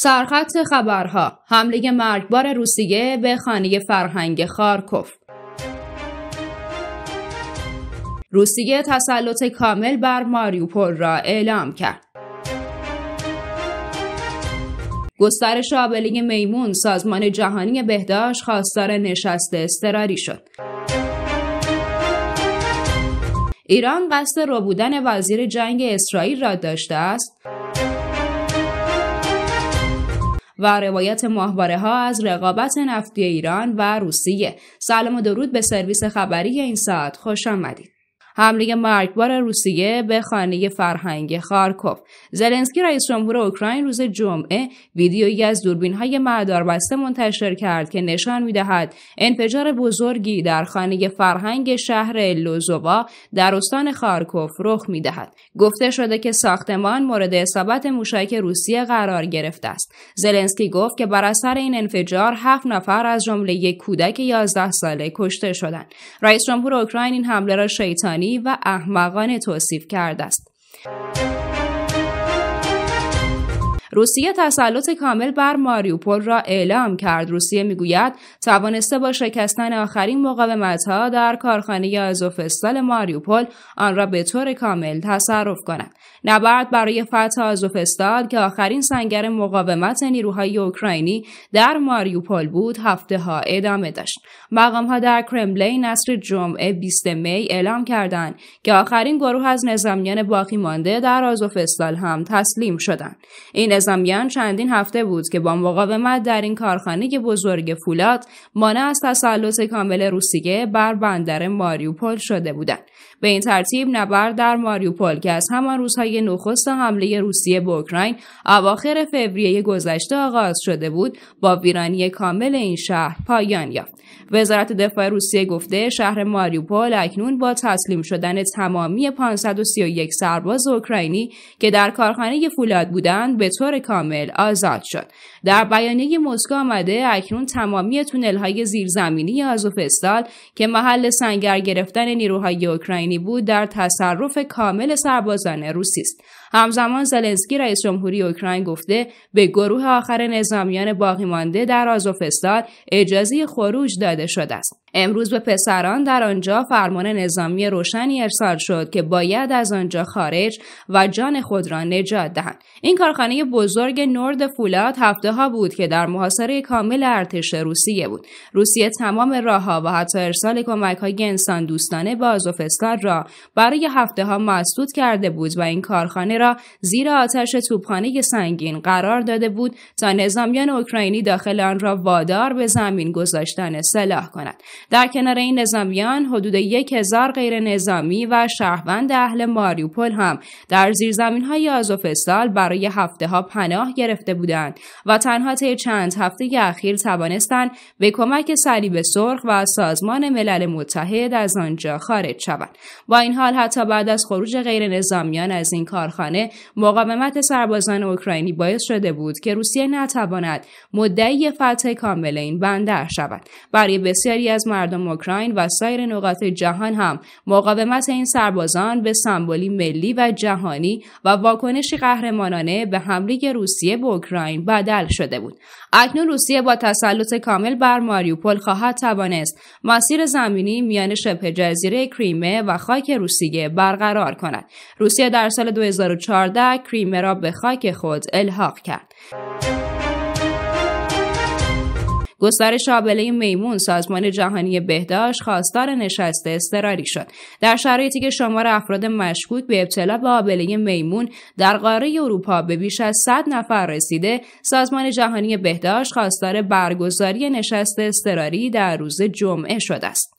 سرخط خبرها حمله مرگبار روسیه به خانه فرهنگ خارکوف روسیه تسلط کامل بر ماریوپول را اعلام کرد گسترش آبله میمون سازمان جهانی بهداشت خواستار نشست استراری شد ایران قصد بودن وزیر جنگ اسرائیل را داشته است و روایت ماهواره ها از رقابت نفتی ایران و روسیه سلام و درود به سرویس خبری این ساعت خوش آمدید حمله مرگبار روسیه به خانه فرهنگ خارکوف زلنسکی رئیس جمهور اوکراین روز جمعه ویدیویی از دوربین دوربین‌های مداربسته منتشر کرد که نشان میدهد انفجار بزرگی در خانه فرهنگ شهر لوزووا در استان خارکوف رخ میدهد گفته شده که ساختمان مورد اصابت موشک روسیه قرار گرفته است زلنسکی گفت که بر اثر این انفجار هفت نفر از جمله یک کودک 11 ساله کشته شدند رئیس جمهور اوکراین این حمله را شیطانی و احمقانه توصیف کرده است. روسیه تسلط کامل بر ماریوپول را اعلام کرد روسیه میگوید توانسته با شکستن آخرین ها در کارخانه آزوفستال ماریوپول آن را به طور کامل تصرف کند نبرد برای فتح آزوفستال که آخرین سنگر مقاومت نیروهای اوکراینی در ماریوپول بود هفته ها ادامه داشت مقام ها در کرملین نصر جمعه 20 می اعلام کردند که آخرین گروه از نظامیان باقی مانده در آزوفستال هم تسلیم شدند این نظامیان چندین هفته بود که با مقاومت در این کارخانه بزرگ فولاد مانع از تسلط کامل روسیه بر بندر ماریوپول شده بودند به این ترتیب نبرد در ماریوپول که از همان روزهای نخست حمله روسیه به اوکراین اواخر فوریه گذشته آغاز شده بود با ویرانی کامل این شهر پایان یافت وزارت دفاع روسیه گفته شهر ماریوپول اکنون با تسلیم شدن تمامی 531 سرباز اوکراینی که در کارخانه فولاد بودند به طور کامل آزاد شد در بیانیه مسکو آمده اکنون تمامی تونل های زیرزمینی آزوفستال که محل سنگر گرفتن نیروهای اوکراین اوکراینی بود در تصرف کامل سربازان روسی است همزمان زلنسکی رئیس جمهوری اوکراین گفته به گروه آخر نظامیان باقیمانده مانده در آزوفستان اجازه خروج داده شده است امروز به پسران در آنجا فرمان نظامی روشنی ارسال شد که باید از آنجا خارج و جان خود را نجات دهند این کارخانه بزرگ نورد فولاد هفته ها بود که در محاصره کامل ارتش روسیه بود روسیه تمام راهها و حتی ارسال کمک های انسان دوستانه به آزوفستان را برای هفته ها مسدود کرده بود و این کارخانه را زیر آتش توپخانه سنگین قرار داده بود تا نظامیان اوکراینی داخل آن را وادار به زمین گذاشتن سلاح کنند در کنار این نظامیان حدود یک هزار غیر نظامی و شهروند اهل ماریوپل هم در زیرزمین های آزوفستال برای هفته ها پناه گرفته بودند و تنها طی چند هفته اخیر توانستند به کمک صلیب سرخ و سازمان ملل متحد از آنجا خارج شوند با این حال حتی بعد از خروج غیر نظامیان از این کارخانه مقاومت سربازان اوکراینی باعث شده بود که روسیه نتواند مدعی فتح کامل این بندر شود برای بسیاری از مردم اوکراین و سایر نقاط جهان هم مقاومت این سربازان به سمبولی ملی و جهانی و واکنشی قهرمانانه به حمله روسیه به اوکراین بدل شده بود اکنون روسیه با تسلط کامل بر ماریوپل خواهد توانست مسیر زمینی میان شبه جزیره کریمه و خاک روسیه برقرار کند روسیه در سال 2014 کریمه را به خاک خود الحاق کرد گسترش آبله میمون سازمان جهانی بهداشت خواستار نشست اضطراری شد در شرایطی که شمار افراد مشکوک به ابتلا به آبله میمون در قاره اروپا به بیش از 100 نفر رسیده سازمان جهانی بهداشت خواستار برگزاری نشست اضطراری در روز جمعه شده است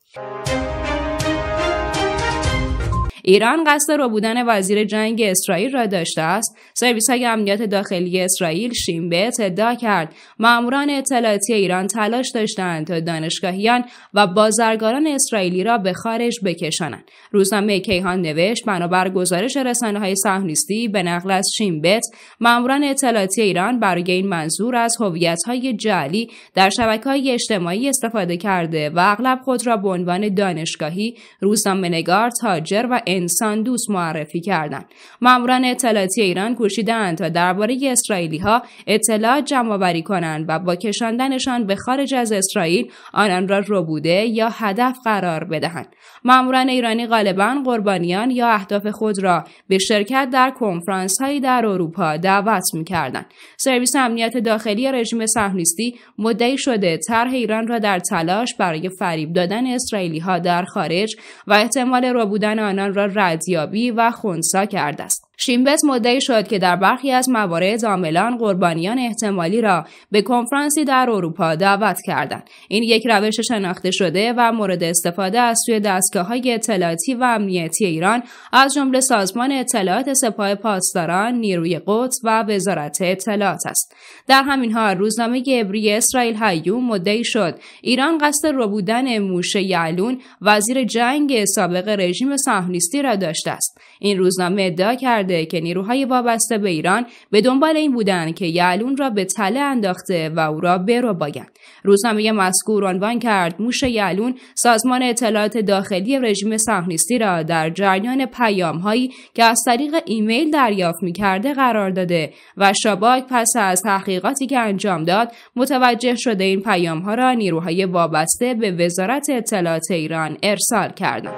ایران قصد رو بودن وزیر جنگ اسرائیل را داشته است سرویس های امنیت داخلی اسرائیل شیمبت ادعا کرد ماموران اطلاعاتی ایران تلاش داشتند تا دانشگاهیان و بازرگانان اسرائیلی را به خارج بکشانند روزنامه کیهان نوشت بنابر گزارش رسانه های صهیونیستی به نقل از شیمبت ماموران اطلاعاتی ایران برای این منظور از هویت های جعلی در شبکه های اجتماعی استفاده کرده و اغلب خود را به عنوان دانشگاهی روزنامه نگار تاجر و انسان دوست معرفی کردند. ماموران اطلاعاتی ایران کوشیدند تا درباره اسرائیلی ها اطلاعات جمع کنند و با کشاندنشان به خارج از اسرائیل آنان را ربوده یا هدف قرار بدهند. ماموران ایرانی غالبا قربانیان یا اهداف خود را به شرکت در کنفرانس در اروپا دعوت میکردند. سرویس امنیت داخلی رژیم صهیونیستی مدعی شده طرح ایران را در تلاش برای فریب دادن اسرائیلی ها در خارج و احتمال ربودن آنان را ردیابی و خونسا کرده است. شیمبس مدعی شد که در برخی از موارد عاملان قربانیان احتمالی را به کنفرانسی در اروپا دعوت کردند این یک روش شناخته شده و مورد استفاده از سوی های اطلاعاتی و امنیتی ایران از جمله سازمان اطلاعات سپاه پاسداران نیروی قدس و وزارت اطلاعات است در همین حال روزنامه عبری اسرائیل هیوم مدعی شد ایران قصد ربودن موشه یعلون وزیر جنگ سابق رژیم صهیونیستی را داشته است این روزنامه ادعا کرد کرده که نیروهای وابسته به ایران به دنبال این بودند که یعلون را به تله انداخته و او را برو باید. روزنامه مسکور عنوان کرد موش یعلون سازمان اطلاعات داخلی رژیم صهیونیستی را در جریان پیامهایی که از طریق ایمیل دریافت میکرده قرار داده و شاباک پس از تحقیقاتی که انجام داد متوجه شده این پیامها را نیروهای وابسته به وزارت اطلاعات ایران ارسال کردند.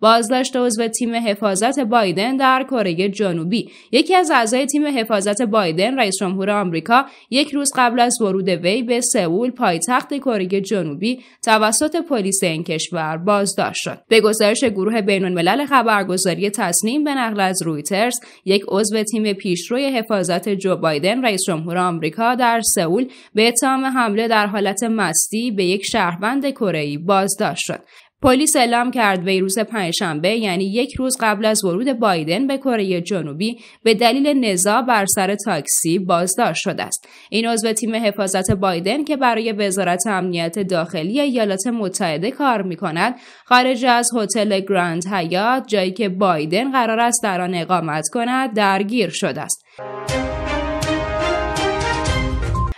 بازداشت عضو تیم حفاظت بایدن در کره جنوبی یکی از اعضای تیم حفاظت بایدن رئیس جمهور آمریکا یک روز قبل از ورود وی به سئول پایتخت کره جنوبی توسط پلیس این کشور بازداشت شد به گزارش گروه بین الملل خبرگزاری تصنیم به نقل از رویترز یک عضو تیم پیشروی حفاظت جو بایدن رئیس جمهور آمریکا در سئول به اتهام حمله در حالت مستی به یک شهروند کره ای بازداشت شد پلیس اعلام کرد ویروس پنجشنبه یعنی یک روز قبل از ورود بایدن به کره جنوبی به دلیل نزاع بر سر تاکسی بازداشت شده است این عضو تیم حفاظت بایدن که برای وزارت امنیت داخلی ایالات متحده کار می کند خارج از هتل گراند حیات جایی که بایدن قرار است در آن اقامت کند درگیر شده است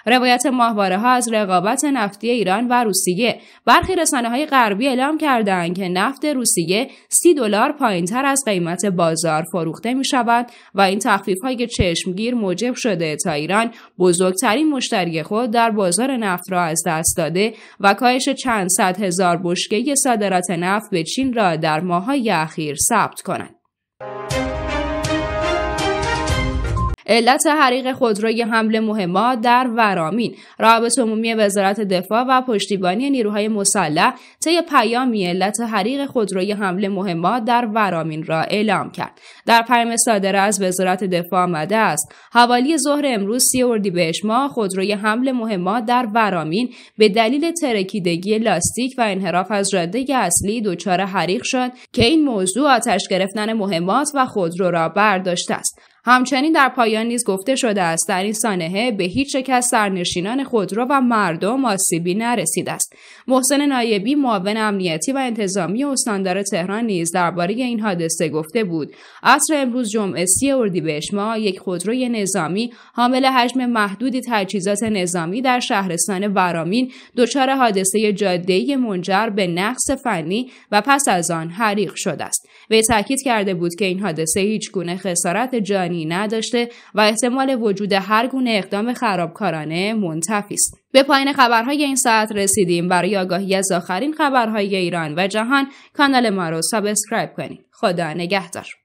روایت ماهواره ها از رقابت نفتی ایران و روسیه برخی رسانه های غربی اعلام کردند که نفت روسیه 30 دلار تر از قیمت بازار فروخته می شود و این تخفیف های چشمگیر موجب شده تا ایران بزرگترین مشتری خود در بازار نفت را از دست داده و کاهش چند صد هزار بشکه صادرات نفت به چین را در ماههای اخیر ثبت کند. علت حریق خودروی حمل مهمات در ورامین رابط عمومی وزارت دفاع و پشتیبانی نیروهای مسلح طی پیامی علت حریق خودروی حمل مهمات در ورامین را اعلام کرد در پیام صادره از وزارت دفاع آمده است حوالی ظهر امروز سی بهش ماه خودروی حمل مهمات در ورامین به دلیل ترکیدگی لاستیک و انحراف از جاده اصلی دچار حریق شد که این موضوع آتش گرفتن مهمات و خودرو را برداشته است همچنین در پایان نیز گفته شده است در این سانحه به هیچ یک از سرنشینان خودرو و مردم آسیبی نرسیده است محسن نایبی معاون امنیتی و انتظامی استاندار تهران نیز درباره این حادثه گفته بود عصر امروز جمعه سی اردیبهشت ماه یک خودروی نظامی حامل حجم محدودی تجهیزات نظامی در شهرستان ورامین دچار حادثه جاده‌ای منجر به نقص فنی و پس از آن حریق شده است وی تاکید کرده بود که این حادثه هیچ گونه خسارت جانی نداشته و احتمال وجود هر گونه اقدام خرابکارانه منتفی است. به پایین خبرهای این ساعت رسیدیم. برای آگاهی از آخرین خبرهای ایران و جهان کانال ما رو سابسکرایب کنید. خدا نگهدار.